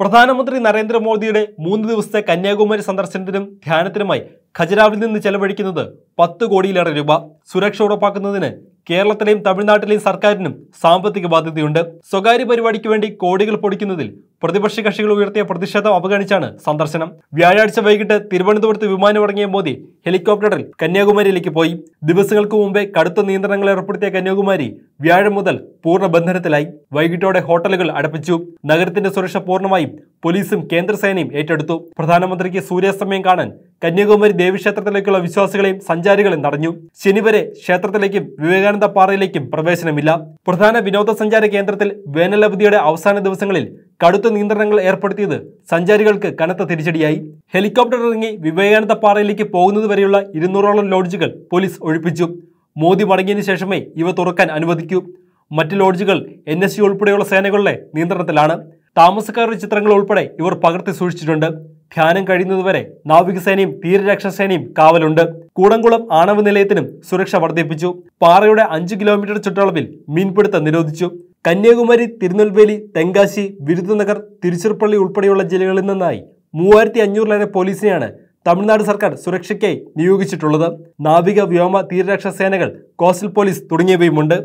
പ്രധാനമന്ത്രി നരേന്ദ്രമോദിയുടെ മൂന്ന് ദിവസത്തെ കന്യാകുമാരി സന്ദർശനത്തിനും ധ്യാനത്തിനുമായി ഖജരാവിൽ നിന്ന് ചെലവഴിക്കുന്നത് പത്ത് കോടിയിലേറെ രൂപ സുരക്ഷ ഉറപ്പാക്കുന്നതിന് കേരളത്തിലെയും തമിഴ്നാട്ടിലെയും സർക്കാരിനും സാമ്പത്തിക ബാധ്യതയുണ്ട് സ്വകാര്യ പരിപാടിക്ക് വേണ്ടി കോടികൾ പൊടിക്കുന്നതിൽ പ്രതിപക്ഷ കക്ഷികൾ ഉയർത്തിയ പ്രതിഷേധം അവഗണിച്ചാണ് സന്ദർശനം വ്യാഴാഴ്ച വൈകിട്ട് തിരുവനന്തപുരത്ത് വിമാനം ഇറങ്ങിയ മോദി ഹെലികോപ്റ്ററിൽ കന്യാകുമാരിയിലേക്ക് പോയി ദിവസങ്ങൾക്ക് മുമ്പേ കടുത്ത നിയന്ത്രണങ്ങൾ ഏർപ്പെടുത്തിയ കന്യാകുമാരി വ്യാഴം മുതൽ പൂർണ്ണ ബന്ധനത്തിലായി വൈകിട്ടോടെ ഹോട്ടലുകൾ അടപ്പിച്ചു നഗരത്തിന്റെ സുരക്ഷ പൂർണ്ണമായും പോലീസും കേന്ദ്രസേനയും ഏറ്റെടുത്തു പ്രധാനമന്ത്രിക്ക് സൂര്യാസ്തമയം കാണാൻ കന്യാകുമാരി ദേവീക്ഷേത്രത്തിലേക്കുള്ള വിശ്വാസികളെയും സഞ്ചാരികളെയും തടഞ്ഞു ശനി വരെ ക്ഷേത്രത്തിലേക്കും വിവേകാനന്ദ പാറയിലേക്കും പ്രവേശനമില്ല പ്രധാന വിനോദസഞ്ചാര കേന്ദ്രത്തിൽ വേനലവധിയുടെ അവസാന ദിവസങ്ങളിൽ കടുത്ത നിയന്ത്രണങ്ങൾ ഏർപ്പെടുത്തിയത് സഞ്ചാരികൾക്ക് കനത്ത തിരിച്ചടിയായി ഹെലികോപ്റ്റർ ഇറങ്ങി വിവേകാനന്ദ പാറയിലേക്ക് പോകുന്നതുവരെയുള്ള ഇരുന്നൂറോളം ലോഡ്ജുകൾ പോലീസ് ഒഴിപ്പിച്ചു മോദി മടങ്ങിയതിനു ശേഷമേ ഇവ തുറക്കാൻ അനുവദിക്കൂ മറ്റ് ലോഡ്ജുകൾ എൻ എസ് ഉൾപ്പെടെയുള്ള സേനകളുടെ നിയന്ത്രണത്തിലാണ് താമസക്കാരുടെ ചിത്രങ്ങൾ ഉൾപ്പെടെ ഇവർ പകർത്തി സൂക്ഷിച്ചിട്ടുണ്ട് ധ്യാനം കഴിയുന്നതുവരെ നാവികസേനയും തീരരക്ഷാസേനയും കാവലുണ്ട് കൂടംകുളം ആണവ നിലയത്തിനും സുരക്ഷ വർദ്ധിപ്പിച്ചു പാറയുടെ അഞ്ച് കിലോമീറ്റർ ചുറ്റളവിൽ മീൻപിടുത്തം നിരോധിച്ചു കന്യാകുമാരി തിരുനെൽവേലി തെങ്കാശി വിരുദ്ധനഗർ തിരുച്ചിറപ്പള്ളി ഉൾപ്പെടെയുള്ള ജില്ലകളിൽ നിന്നായി മൂവായിരത്തി അഞ്ഞൂറിലേറെ പോലീസിനെയാണ് തമിഴ്നാട് സർക്കാർ സുരക്ഷയ്ക്കായി നിയോഗിച്ചിട്ടുള്ളത് നാവിക വ്യോമ തീരരക്ഷാ സേനകൾ കോസ്റ്റൽ പോലീസ് തുടങ്ങിയവയുമുണ്ട്